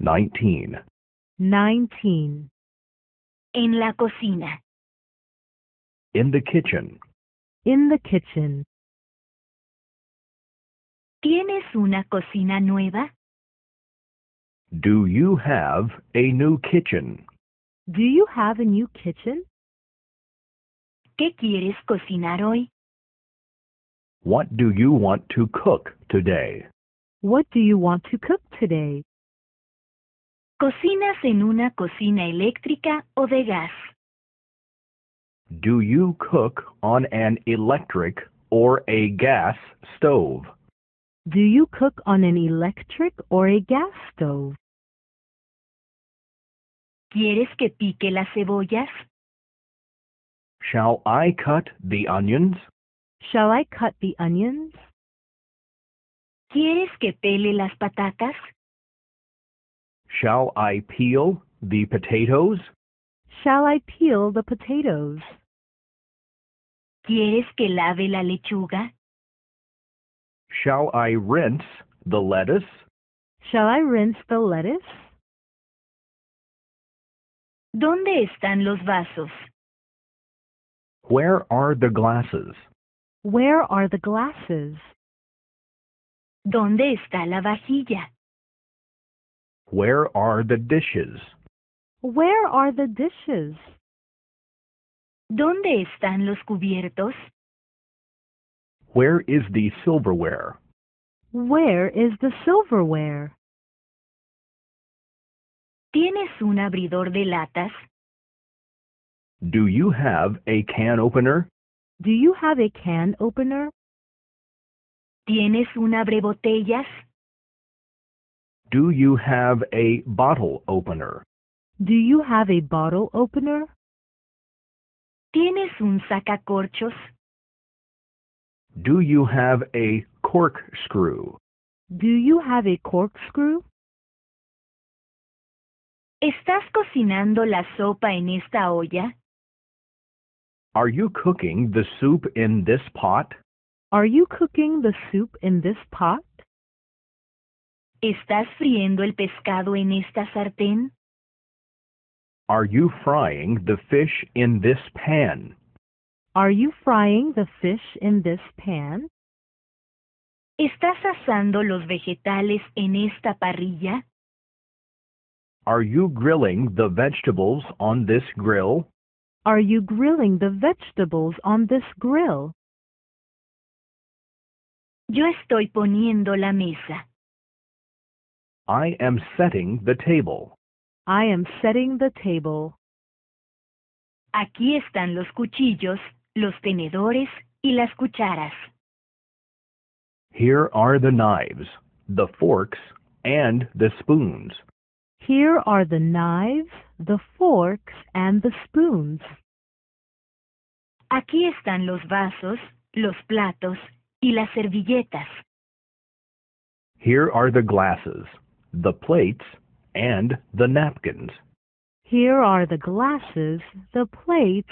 Nineteen. Nineteen. En la cocina. In the kitchen. In the kitchen. ¿Tienes una cocina nueva? Do you have a new kitchen? Do you have a new kitchen? ¿Qué quieres cocinar hoy? What do you want to cook today? What do you want to cook today? ¿Cocinas en una cocina eléctrica o de gas? Do you cook on an electric or a gas stove? Do you cook on an electric or a gas stove? ¿Quieres que pique las cebollas? Shall I cut the onions? Shall I cut the onions? ¿Quieres que pele las patatas? Shall I peel the potatoes? Shall I peel the potatoes? ¿Quieres que lave la lechuga? Shall I rinse the lettuce? Shall I rinse the lettuce? ¿Dónde están los vasos? Where are the glasses? Where are the glasses? ¿Dónde está la vajilla? Where are the dishes? Where are the dishes? ¿Dónde están los cubiertos? Where is the silverware? Where is the silverware? ¿Tienes un abridor de latas? Do you have a can opener? Do you have a can opener? ¿Tienes un abrebotellas? botellas? Do you have a bottle opener? Do you have a bottle opener? ¿Tienes un sacacorchos? Do you have a corkscrew? Do you have a corkscrew? ¿Estás cocinando la sopa en esta olla? Are you cooking the soup in this pot? Are you cooking the soup in this pot? ¿Estás friendo el pescado en esta sartén? Are you frying the fish in this pan? Are you frying the fish in this pan? ¿Estás asando los vegetales en esta parrilla? Are you grilling the vegetables on this grill? Are you grilling the vegetables on this grill? Yo estoy poniendo la mesa. I am setting the table. I am setting the table. Aquí están los cuchillos, los tenedores y las cucharas. Here are the knives, the forks, and the spoons. Here are the knives, the forks, and the spoons. Aquí están los vasos, los platos y las servilletas. Here are the glasses, the plates, and the napkins. Here are the glasses, the plates,